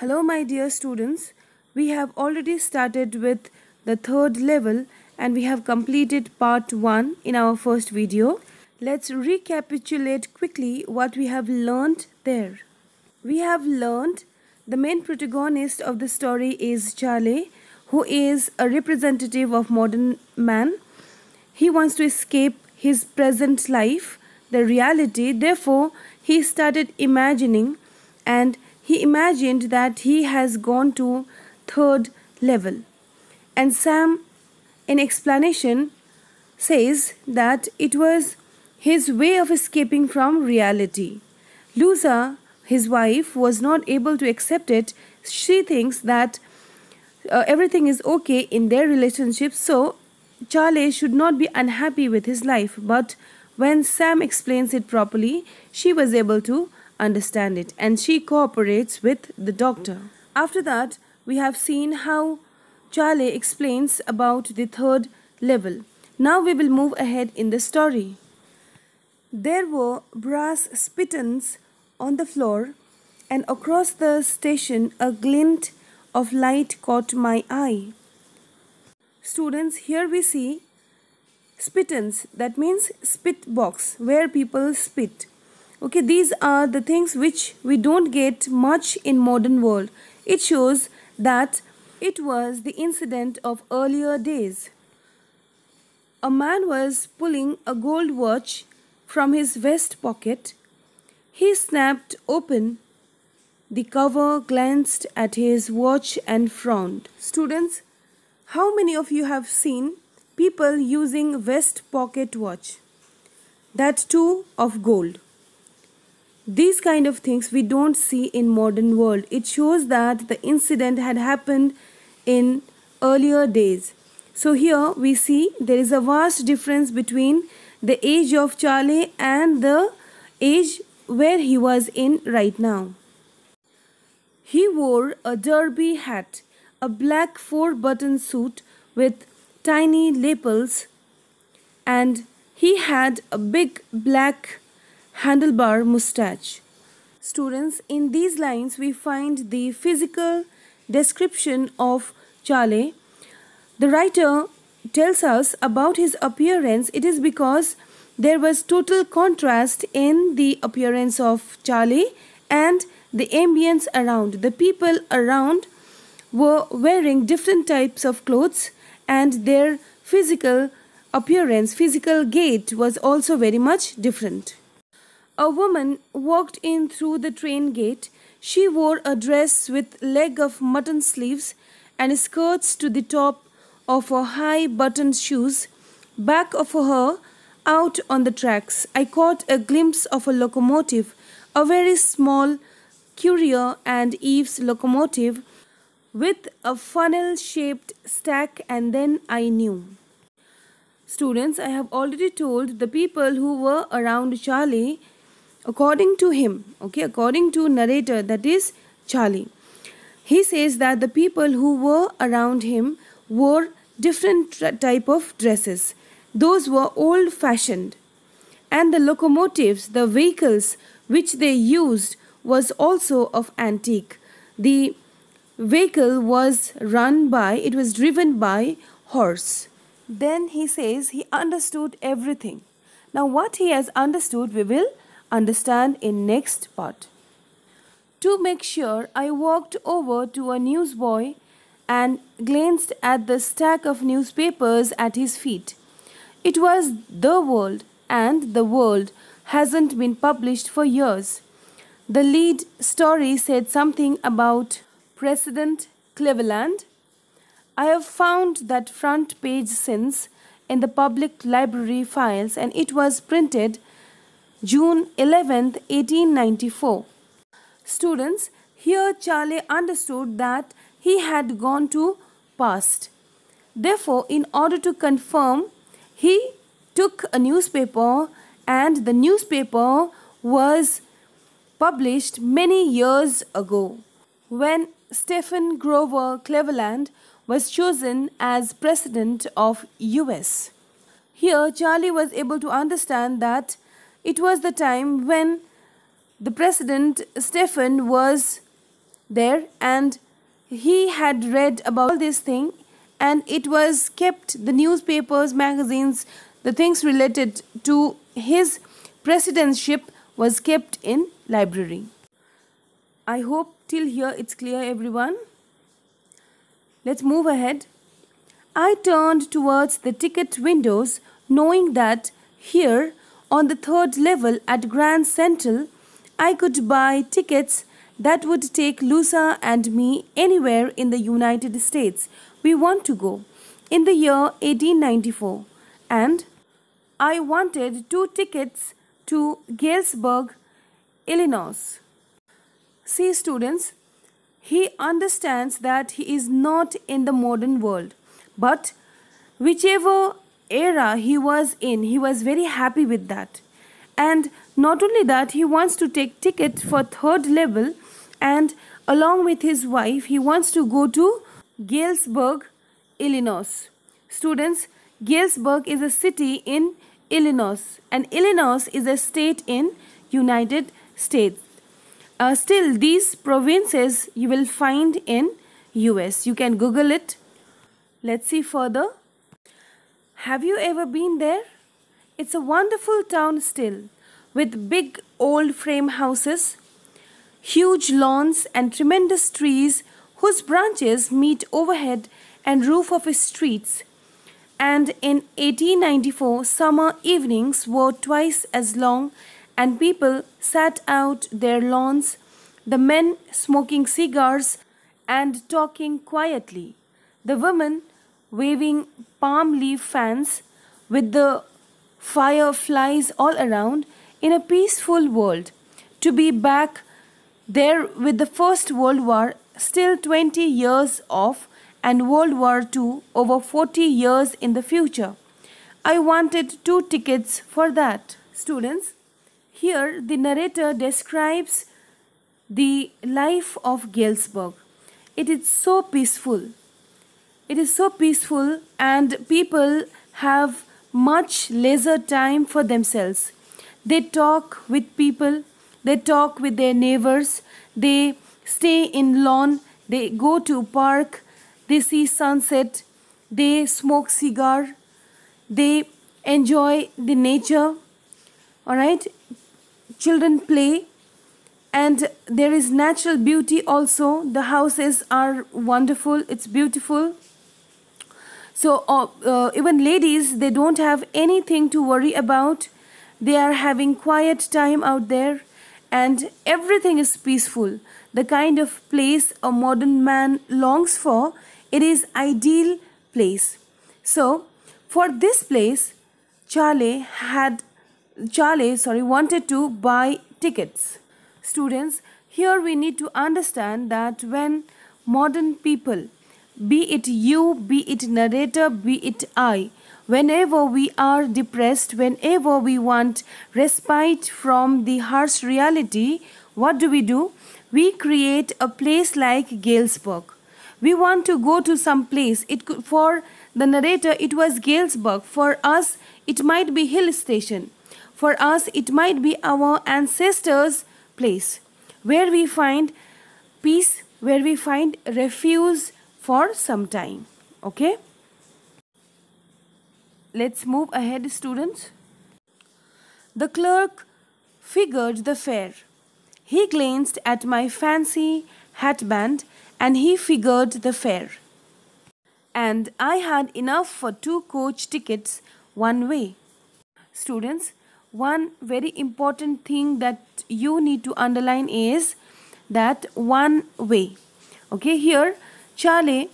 Hello my dear students, we have already started with the third level and we have completed part 1 in our first video. Let's recapitulate quickly what we have learned there. We have learned the main protagonist of the story is Charlie who is a representative of modern man. He wants to escape his present life, the reality. Therefore, he started imagining and he imagined that he has gone to third level. And Sam, in explanation, says that it was his way of escaping from reality. Lusa, his wife, was not able to accept it. She thinks that uh, everything is okay in their relationship, so Charlie should not be unhappy with his life. But when Sam explains it properly, she was able to understand it and she cooperates with the doctor. After that, we have seen how Charlie explains about the third level. Now we will move ahead in the story. There were brass spittons on the floor, and across the station a glint of light caught my eye. Students, here we see spittons, that means spit box, where people spit okay these are the things which we don't get much in modern world it shows that it was the incident of earlier days a man was pulling a gold watch from his vest pocket he snapped open the cover glanced at his watch and frowned students how many of you have seen people using vest pocket watch that too of gold these kind of things we don't see in modern world. It shows that the incident had happened in earlier days. So here we see there is a vast difference between the age of Charlie and the age where he was in right now. He wore a derby hat, a black four-button suit with tiny lapels and he had a big black handlebar mustache. Students, in these lines we find the physical description of Chale. The writer tells us about his appearance. It is because there was total contrast in the appearance of Chale and the ambience around. The people around were wearing different types of clothes and their physical appearance, physical gait was also very much different. A woman walked in through the train gate. She wore a dress with leg of mutton sleeves and skirts to the top of her high buttoned shoes. Back of her, out on the tracks, I caught a glimpse of a locomotive, a very small Courier and Eve's locomotive with a funnel shaped stack, and then I knew. Students, I have already told the people who were around Charlie according to him, okay, according to narrator, that is Charlie, he says that the people who were around him wore different type of dresses. Those were old-fashioned, and the locomotives, the vehicles which they used, was also of antique. The vehicle was run by, it was driven by horse. Then he says he understood everything. Now, what he has understood, we will understand in next part. To make sure, I walked over to a newsboy and glanced at the stack of newspapers at his feet. It was The World, and The World hasn't been published for years. The lead story said something about President Cleveland. I have found that front page since in the public library files and it was printed June 11, 1894. Students, here Charlie understood that he had gone to past. Therefore, in order to confirm, he took a newspaper and the newspaper was published many years ago when Stephen Grover Cleveland was chosen as president of US. Here Charlie was able to understand that it was the time when the president Stefan was there and he had read about this thing and it was kept the newspapers magazines the things related to his presidency was kept in library i hope till here it's clear everyone let's move ahead i turned towards the ticket windows knowing that here on the third level at Grand Central, I could buy tickets that would take Lusa and me anywhere in the United States we want to go in the year 1894. And I wanted two tickets to Galesburg, Illinois. See, students, he understands that he is not in the modern world, but whichever era he was in, he was very happy with that. And not only that, he wants to take ticket for third level and along with his wife, he wants to go to Galesburg, Illinois. Students, Galesburg is a city in Illinois and Illinois is a state in United States. Uh, still these provinces you will find in US. You can google it. Let's see further. Have you ever been there? It's a wonderful town still, with big old frame houses, huge lawns, and tremendous trees whose branches meet overhead and roof of streets. And in 1894, summer evenings were twice as long, and people sat out their lawns, the men smoking cigars and talking quietly, the women waving palm leaf fans with the fireflies all around in a peaceful world. To be back there with the First World War still 20 years off and World War II over 40 years in the future. I wanted two tickets for that. Students, here the narrator describes the life of Galesburg. It is so peaceful. It is so peaceful and people have much leisure time for themselves. They talk with people, they talk with their neighbors, they stay in lawn, they go to park, they see sunset, they smoke cigar, they enjoy the nature. All right? Children play and there is natural beauty also. The houses are wonderful, it's beautiful. So uh, uh, even ladies, they don't have anything to worry about. They are having quiet time out there and everything is peaceful. The kind of place a modern man longs for, it is ideal place. So for this place, Charlie had Charlie, sorry, wanted to buy tickets. Students, here we need to understand that when modern people be it you, be it narrator, be it I. Whenever we are depressed, whenever we want respite from the harsh reality, what do we do? We create a place like Galesburg. We want to go to some place. It could, for the narrator, it was Galesburg. For us, it might be hill station. For us, it might be our ancestors' place, where we find peace, where we find refuge, for some time okay let's move ahead students the clerk figured the fare he glanced at my fancy hatband and he figured the fare and i had enough for two coach tickets one way students one very important thing that you need to underline is that one way okay here Charlie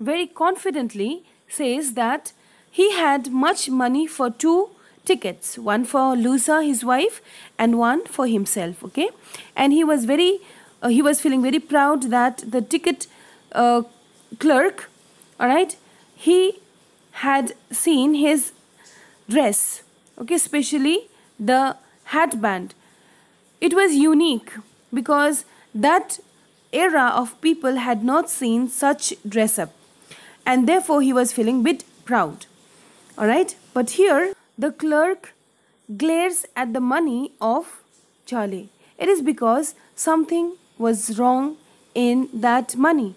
very confidently says that he had much money for two tickets one for Lusa, his wife, and one for himself. Okay, and he was very uh, he was feeling very proud that the ticket uh, clerk, all right, he had seen his dress, okay, especially the hatband. It was unique because that era of people had not seen such dress up and therefore he was feeling bit proud. Alright, but here the clerk glares at the money of Charlie. It is because something was wrong in that money.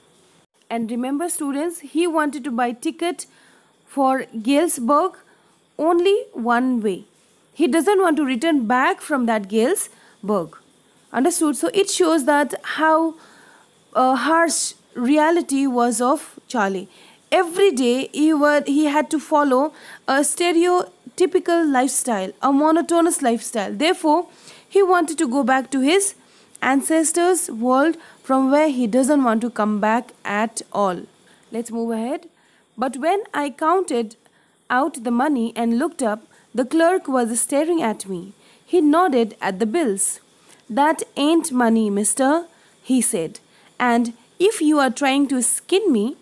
And remember students, he wanted to buy ticket for Galesburg only one way. He doesn't want to return back from that Galesburg. Understood? So it shows that how uh, harsh reality was of Charlie. Every day he, were, he had to follow a stereotypical lifestyle, a monotonous lifestyle. Therefore, he wanted to go back to his ancestors' world from where he doesn't want to come back at all. Let's move ahead. But when I counted out the money and looked up, the clerk was staring at me. He nodded at the bills. That ain't money, mister, he said and if you are trying to skin me,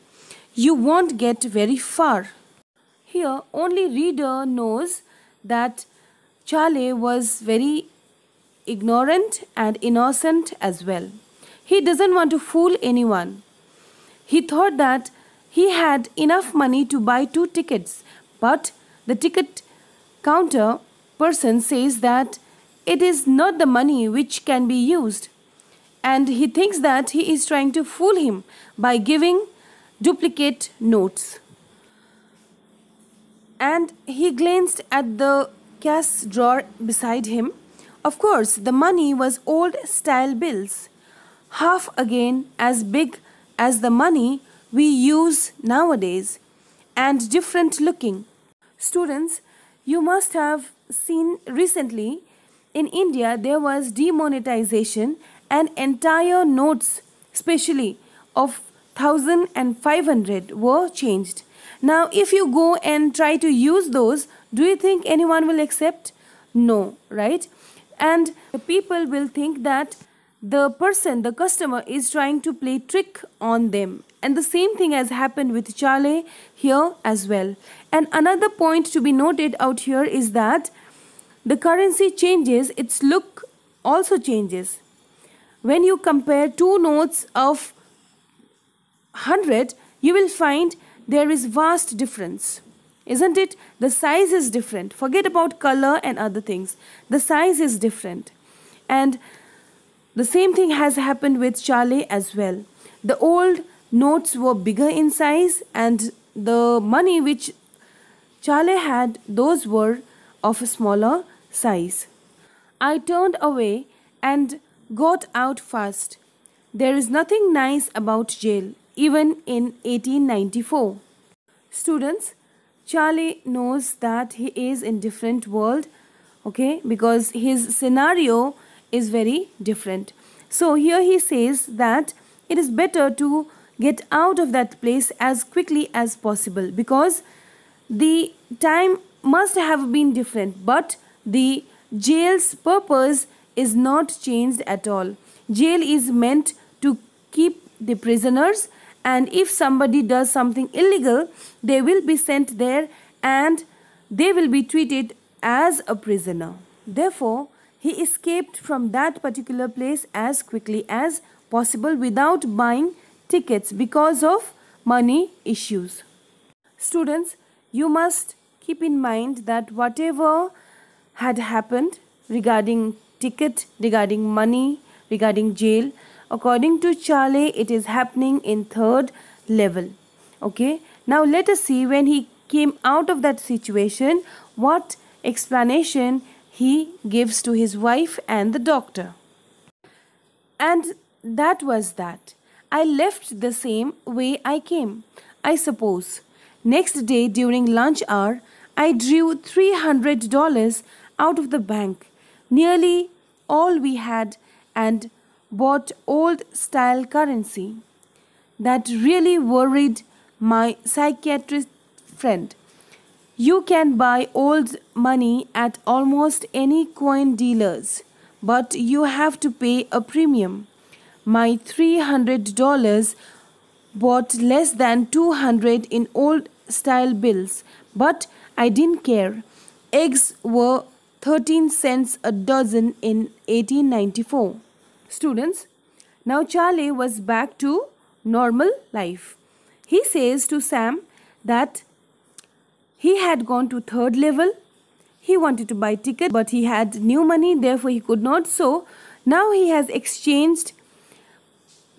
you won't get very far. Here, only reader knows that Charlie was very ignorant and innocent as well. He doesn't want to fool anyone. He thought that he had enough money to buy two tickets, but the ticket counter person says that it is not the money which can be used and he thinks that he is trying to fool him by giving duplicate notes. And he glanced at the cash drawer beside him. Of course, the money was old style bills, half again as big as the money we use nowadays and different looking. Students, you must have seen recently in India there was demonetization and entire notes, especially of 1500 were changed. Now, if you go and try to use those, do you think anyone will accept? No, right? And the people will think that the person, the customer is trying to play trick on them. And the same thing has happened with Charlie here as well. And another point to be noted out here is that the currency changes, its look also changes when you compare two notes of 100, you will find there is vast difference. Isn't it? The size is different. Forget about color and other things. The size is different. And the same thing has happened with Charlie as well. The old notes were bigger in size and the money which Charlie had, those were of a smaller size. I turned away and got out fast. There is nothing nice about jail, even in 1894. Students, Charlie knows that he is in different world, okay, because his scenario is very different. So here he says that it is better to get out of that place as quickly as possible because the time must have been different but the jail's purpose is not changed at all. Jail is meant to keep the prisoners and if somebody does something illegal, they will be sent there and they will be treated as a prisoner. Therefore, he escaped from that particular place as quickly as possible without buying tickets because of money issues. Students, you must keep in mind that whatever had happened regarding ticket, regarding money, regarding jail. According to Charlie, it is happening in third level. Okay. Now let us see when he came out of that situation, what explanation he gives to his wife and the doctor. And that was that. I left the same way I came, I suppose. Next day during lunch hour, I drew $300 out of the bank, nearly all we had and bought old style currency. That really worried my psychiatrist friend. You can buy old money at almost any coin dealers, but you have to pay a premium. My $300 bought less than 200 in old style bills, but I didn't care. Eggs were 13 cents a dozen in 1894. Students, now Charlie was back to normal life. He says to Sam that he had gone to third level. He wanted to buy ticket but he had new money therefore he could not. So now he has exchanged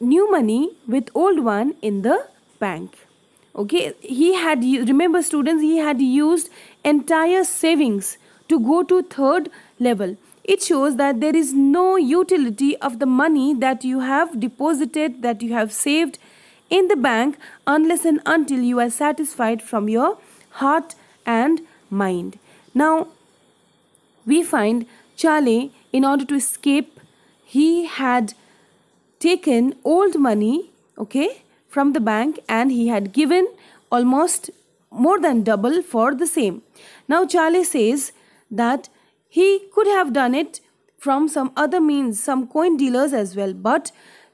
new money with old one in the bank. Okay, he had, remember students, he had used entire savings to go to third level it shows that there is no utility of the money that you have deposited that you have saved in the bank unless and until you are satisfied from your heart and mind now we find Charlie in order to escape he had taken old money okay from the bank and he had given almost more than double for the same now Charlie says that he could have done it from some other means, some coin dealers as well. But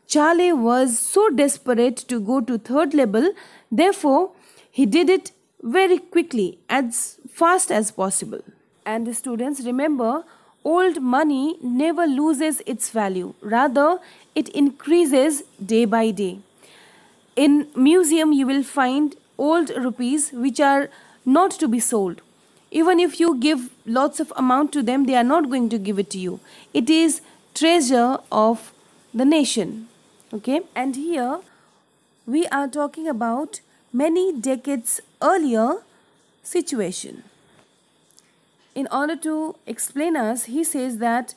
Chale was so desperate to go to third level, therefore, he did it very quickly, as fast as possible. And the students remember old money never loses its value, rather, it increases day by day. In museum, you will find old rupees which are not to be sold even if you give lots of amount to them they are not going to give it to you it is treasure of the nation okay and here we are talking about many decades earlier situation in order to explain us he says that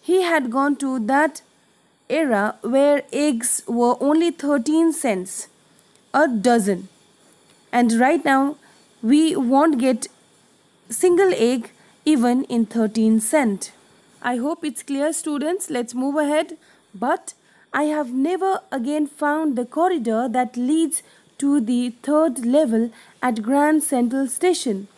he had gone to that era where eggs were only 13 cents a dozen and right now we won't get single egg even in 13 cent. I hope it's clear students. Let's move ahead. But I have never again found the corridor that leads to the third level at Grand Central Station.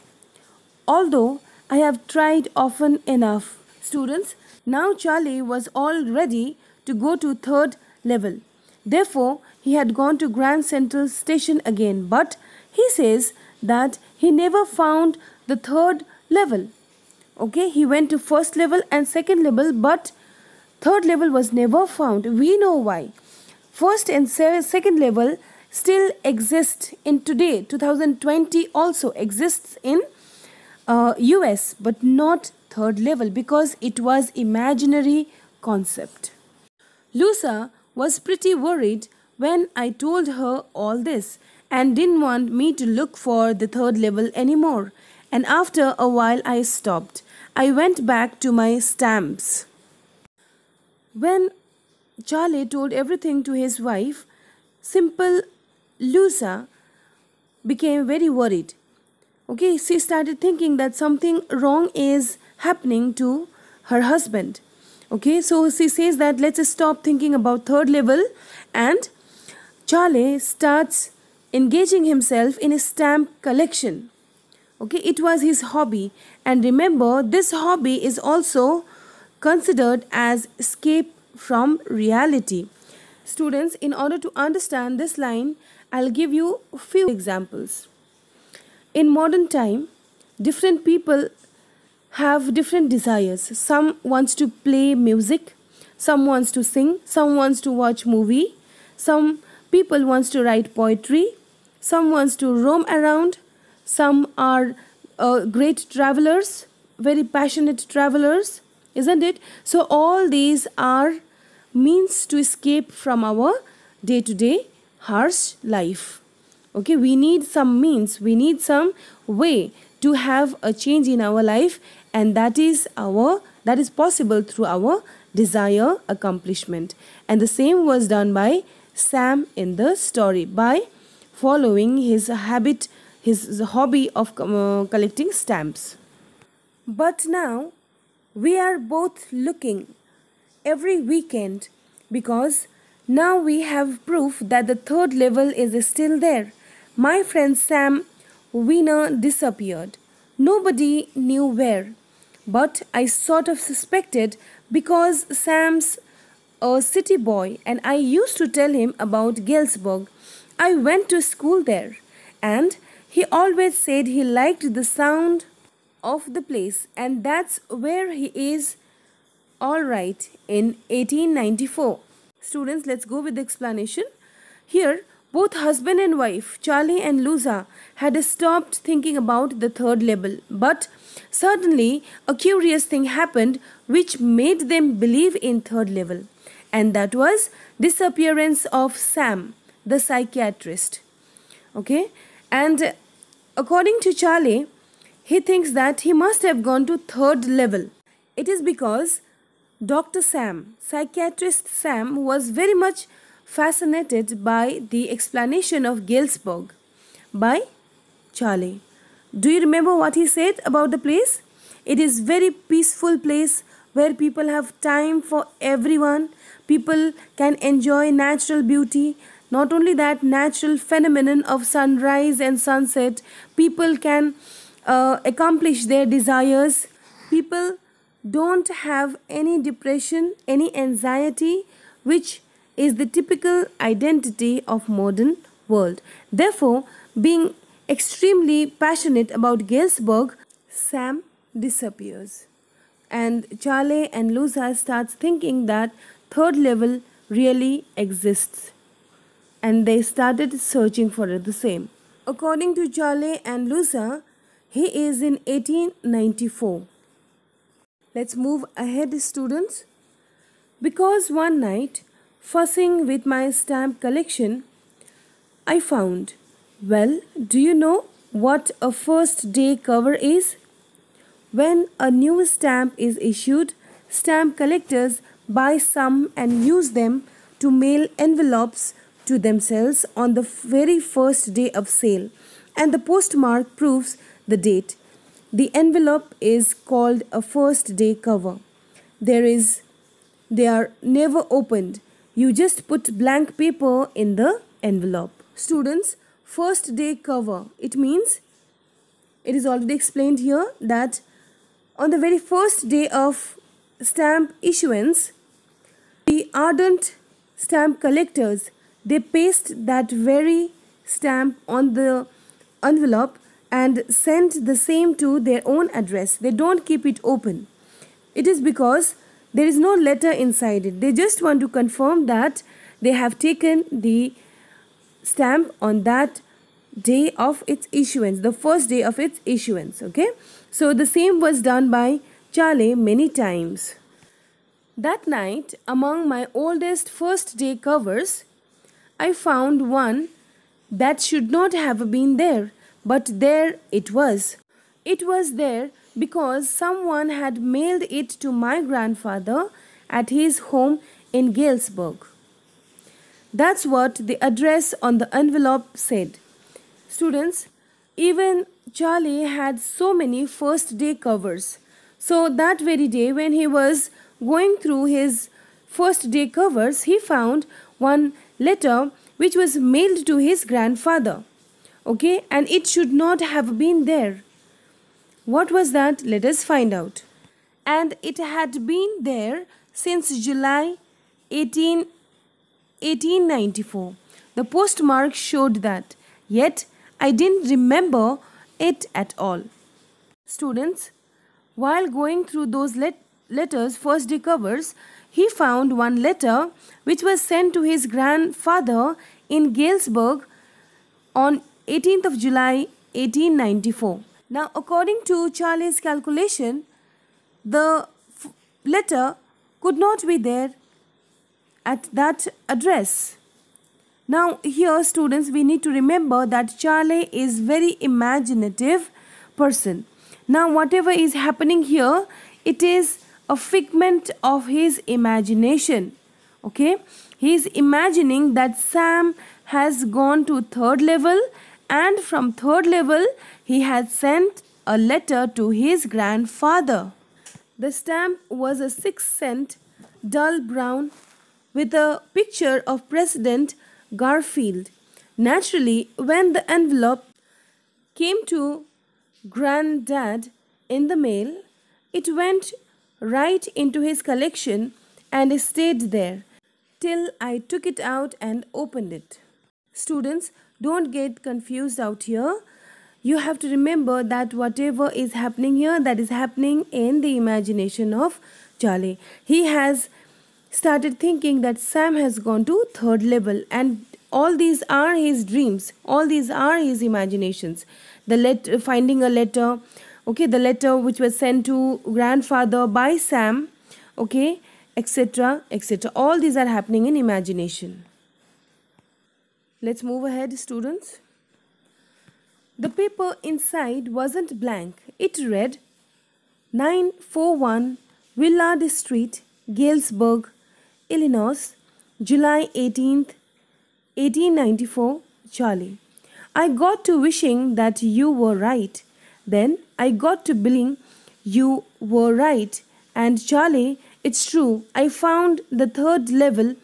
Although I have tried often enough. Students, now Charlie was all ready to go to third level. Therefore, he had gone to Grand Central Station again. But he says that he never found the third level okay he went to first level and second level but third level was never found we know why first and second level still exist in today 2020 also exists in uh, us but not third level because it was imaginary concept lusa was pretty worried when i told her all this and didn't want me to look for the third level anymore and after a while I stopped. I went back to my stamps. When Charlie told everything to his wife, simple Lusa became very worried. Okay, she started thinking that something wrong is happening to her husband. Okay, so she says that let's stop thinking about third level and Charlie starts engaging himself in a stamp collection okay it was his hobby and remember this hobby is also considered as escape from reality students in order to understand this line i'll give you few examples in modern time different people have different desires some wants to play music some wants to sing some wants to watch movie some people wants to write poetry some wants to roam around some are uh, great travelers, very passionate travelers, isn't it? So, all these are means to escape from our day to day harsh life. Okay, we need some means, we need some way to have a change in our life, and that is our that is possible through our desire accomplishment. And the same was done by Sam in the story by following his habit his hobby of uh, collecting stamps. But now we are both looking every weekend because now we have proof that the third level is still there. My friend Sam Wiener disappeared. Nobody knew where, but I sort of suspected because Sam's a city boy and I used to tell him about Galesburg. I went to school there and he always said he liked the sound of the place and that's where he is all right in 1894. Students, let's go with the explanation. Here, both husband and wife, Charlie and Luza, had stopped thinking about the third label, but suddenly a curious thing happened which made them believe in third level, and that was disappearance of Sam, the psychiatrist. Okay, and According to Charlie, he thinks that he must have gone to third level. It is because Dr. Sam, psychiatrist Sam, was very much fascinated by the explanation of Galesburg by Charlie. Do you remember what he said about the place? It is very peaceful place where people have time for everyone. People can enjoy natural beauty. Not only that natural phenomenon of sunrise and sunset, people can uh, accomplish their desires. People don't have any depression, any anxiety, which is the typical identity of modern world. Therefore, being extremely passionate about Galesburg, Sam disappears. And Charlie and Lusa starts thinking that third level really exists and they started searching for the same. According to Jolly and Lusa, he is in 1894. Let's move ahead, students. Because one night, fussing with my stamp collection, I found, well, do you know what a first day cover is? When a new stamp is issued, stamp collectors buy some and use them to mail envelopes to themselves on the very first day of sale, and the postmark proves the date. The envelope is called a first day cover. There is they are never opened. You just put blank paper in the envelope. Students, first day cover. It means it is already explained here that on the very first day of stamp issuance, the ardent stamp collectors they paste that very stamp on the envelope and send the same to their own address. They don't keep it open. It is because there is no letter inside it. They just want to confirm that they have taken the stamp on that day of its issuance, the first day of its issuance. Okay, so the same was done by Charlie many times. That night, among my oldest first day covers, I found one that should not have been there, but there it was. It was there because someone had mailed it to my grandfather at his home in Galesburg. That's what the address on the envelope said. Students, even Charlie had so many first day covers. So that very day, when he was going through his first day covers, he found one letter which was mailed to his grandfather. Okay, and it should not have been there. What was that? Let us find out. And it had been there since July 18, 1894. The postmark showed that. Yet, I didn't remember it at all. Students, while going through those let letters, first recovers he found one letter which was sent to his grandfather in Galesburg on 18th of July 1894. Now, according to Charlie's calculation, the letter could not be there at that address. Now, here students, we need to remember that Charlie is very imaginative person. Now, whatever is happening here, it is a figment of his imagination. Okay, he is imagining that Sam has gone to third level and from third level he had sent a letter to his grandfather. The stamp was a six cent dull brown with a picture of President Garfield. Naturally, when the envelope came to Granddad in the mail, it went right into his collection and stayed there till I took it out and opened it. Students, don't get confused out here. You have to remember that whatever is happening here, that is happening in the imagination of Charlie. He has started thinking that Sam has gone to third level and all these are his dreams. All these are his imaginations. The letter, finding a letter, okay the letter which was sent to grandfather by sam okay etc etc all these are happening in imagination let's move ahead students the paper inside wasn't blank it read 941 willard street galesburg illinois july 18th 1894 charlie i got to wishing that you were right then I got to Billing. You were right. And Charlie, it's true, I found the third level.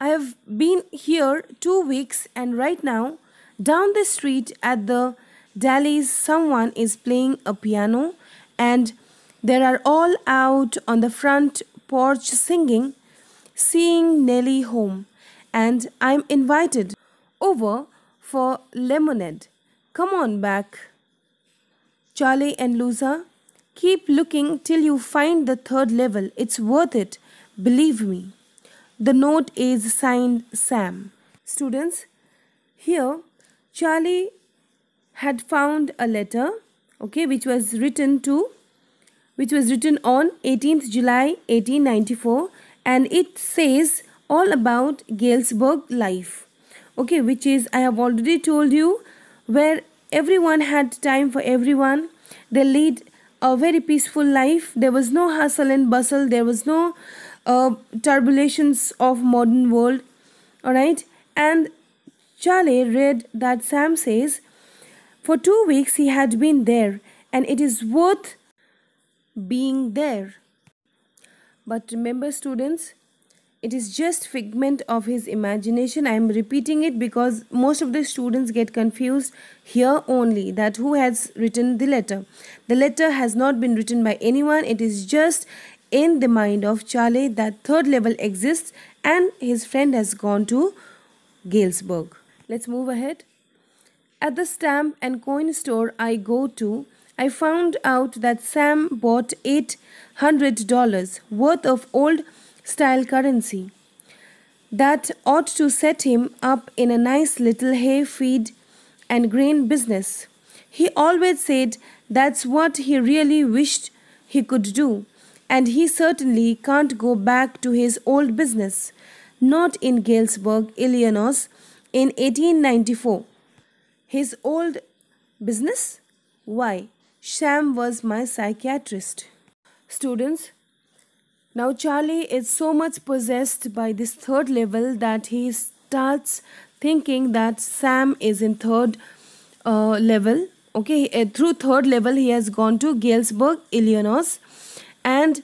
I've been here two weeks, and right now, down the street at the Dally's, someone is playing a piano, and there are all out on the front porch singing, Seeing Nellie Home. And I'm invited over for lemonade. Come on back. Charlie and Luza, keep looking till you find the third level. It's worth it. Believe me. The note is signed Sam. Students, here Charlie had found a letter, okay, which was written to, which was written on 18th July 1894 and it says all about Galesburg life okay which is I have already told you where everyone had time for everyone. They lead a very peaceful life. There was no hustle and bustle. There was no uh, turbulations of modern world. All right. And Charlie read that Sam says, for two weeks he had been there, and it is worth being there. But remember, students, it is just figment of his imagination i am repeating it because most of the students get confused here only that who has written the letter the letter has not been written by anyone it is just in the mind of charlie that third level exists and his friend has gone to galesburg let's move ahead at the stamp and coin store i go to I found out that Sam bought $800 worth of old style currency. That ought to set him up in a nice little hay feed and grain business. He always said that's what he really wished he could do, and he certainly can't go back to his old business, not in Galesburg, Illinois, in 1894. His old business? Why, Sham was my psychiatrist. Students, now, Charlie is so much possessed by this third level that he starts thinking that Sam is in third uh, level. Okay, uh, through third level, he has gone to Galesburg, Illinois, and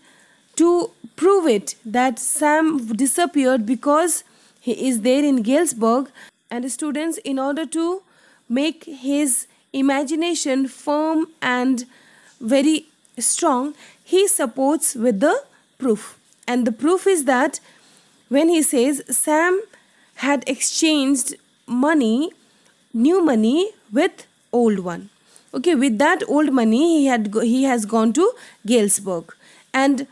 to prove it that Sam disappeared because he is there in Galesburg, and students, in order to make his imagination firm and very strong, he supports with the proof. And the proof is that when he says Sam had exchanged money, new money with old one. Okay, with that old money he had he has gone to Galesburg. And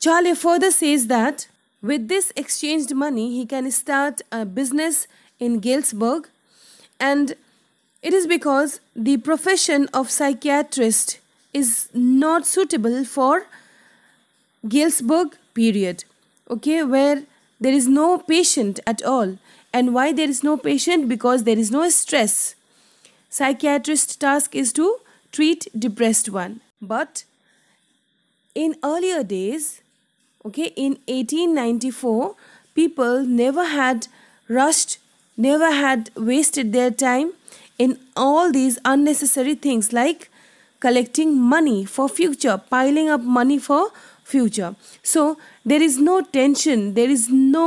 Charlie further says that with this exchanged money he can start a business in Galesburg and it is because the profession of psychiatrist is not suitable for Galesburg period, okay, where there is no patient at all. And why there is no patient? Because there is no stress. Psychiatrist's task is to treat depressed one. But in earlier days, okay, in 1894, people never had rushed, never had wasted their time in all these unnecessary things like collecting money for future, piling up money for future. So there is no tension, there is no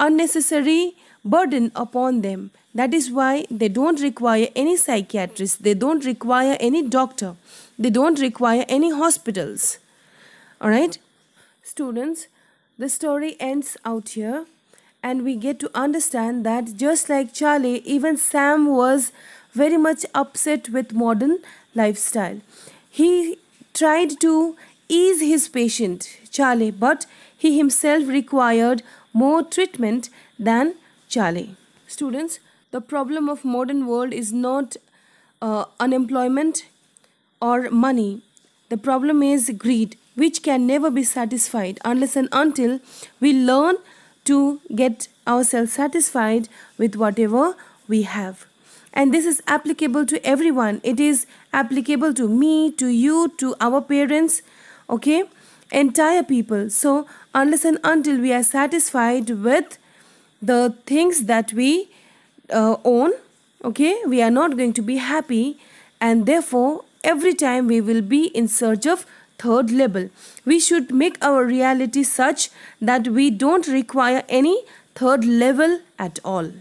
unnecessary burden upon them. That is why they don't require any psychiatrist, they don't require any doctor, they don't require any hospitals. Alright, students, the story ends out here and we get to understand that just like Charlie, even Sam was very much upset with modern lifestyle. He tried to ease his patient, Charlie, but he himself required more treatment than Charlie. Students, the problem of modern world is not uh, unemployment or money. The problem is greed, which can never be satisfied unless and until we learn to get ourselves satisfied with whatever we have. And this is applicable to everyone. It is applicable to me, to you, to our parents, okay entire people so unless and until we are satisfied with the things that we uh, own okay we are not going to be happy and therefore every time we will be in search of third level we should make our reality such that we don't require any third level at all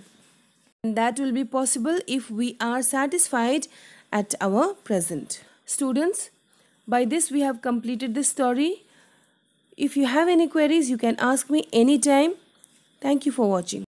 and that will be possible if we are satisfied at our present students by this we have completed this story. If you have any queries you can ask me anytime. Thank you for watching.